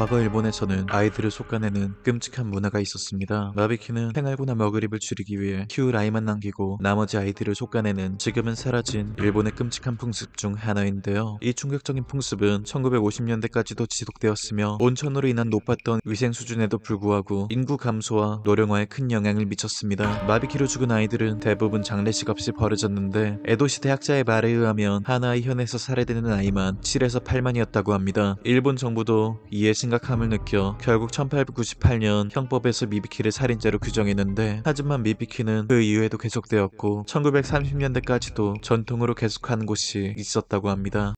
과거 일본에서는 아이들을 속아내는 끔찍한 문화가 있었습니다. 마비키는 생활고나머그립을 줄이기 위해 큐 라이만 남기고 나머지 아이들을 속아내는 지금은 사라진 일본의 끔찍한 풍습 중 하나인데요. 이 충격적인 풍습은 1950년대까지도 지속되었으며 온천으로 인한 높았던 위생 수준에도 불구하고 인구 감소와 노령화에 큰 영향을 미쳤습니다. 마비키로 죽은 아이들은 대부분 장례식 없이 버려졌는데 에도시 대학자의 말에 의하면 하나의 현에서 살해되는 아이만 7에서 8만이었다고 합니다. 일본 정부도 이에 신 심각함을 느껴 결국 1898년 형법에서 미비키를 살인죄로 규정했는데 하지만 미비키는 그 이후에도 계속되었고 1930년대까지도 전통으로 계속한 곳이 있었다고 합니다.